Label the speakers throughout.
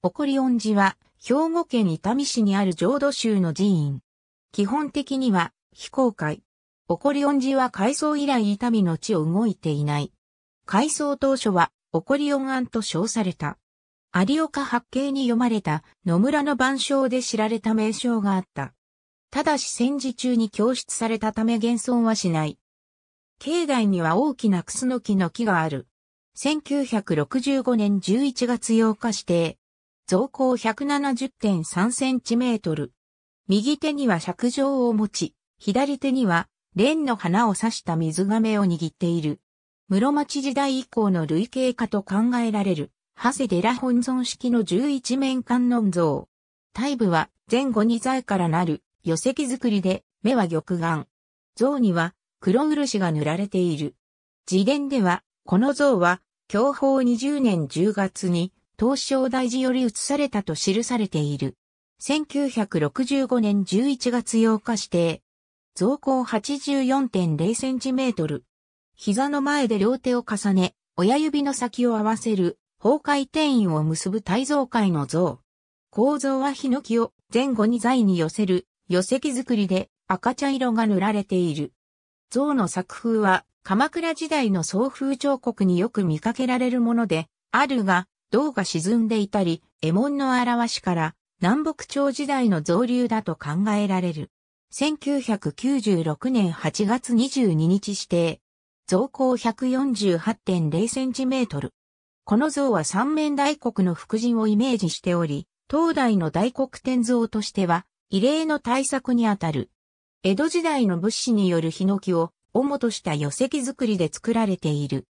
Speaker 1: おこりン寺は、兵庫県伊丹市にある浄土宗の寺院。基本的には、非公開。おこりン寺は改装以来伊丹の地を動いていない。改装当初は、おこりン案と称された。有岡八景に読まれた野村の番章で知られた名称があった。ただし戦時中に供出されたため現存はしない。境内には大きなクスノキの木がある。1965年11月8日指定。造高 170.3cm。右手には尺状を持ち、左手には蓮の花を刺した水亀を握っている。室町時代以降の類型化と考えられる、長谷寺本尊式の11面観音像。イ部は前後に材からなる寄石作りで、目は玉眼。像には黒漆が塗られている。自伝では、この像は、享保20年10月に、東照大寺より移されたと記されている。1965年11月8日指定。造高8 4 0トル。膝の前で両手を重ね、親指の先を合わせる、崩壊転移を結ぶ体造界の像。構造はヒノキを前後に材に寄せる、寄席作りで赤茶色が塗られている。像の作風は鎌倉時代の総風彫刻によく見かけられるもので、あるが、銅が沈んでいたり、獲物の表しから南北朝時代の造流だと考えられる。1996年8月22日指定。造高1 4 8 0トル。この像は三面大国の副陣をイメージしており、東大の大黒天像としては、異例の対策にあたる。江戸時代の物資によるヒノキを、主とした余石作りで作られている。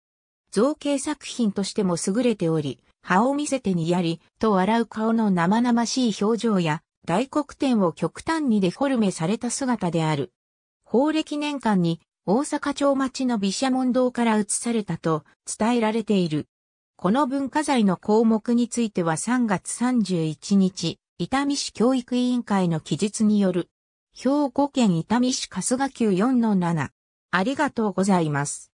Speaker 1: 造形作品としても優れており、歯を見せてにやり、と笑う顔の生々しい表情や、大黒天を極端にデフォルメされた姿である。法暦年間に大阪町町の毘沙門堂から移されたと伝えられている。この文化財の項目については3月31日、伊丹市教育委員会の記述による。兵庫県伊丹市春日級4-7。ありがとうございます。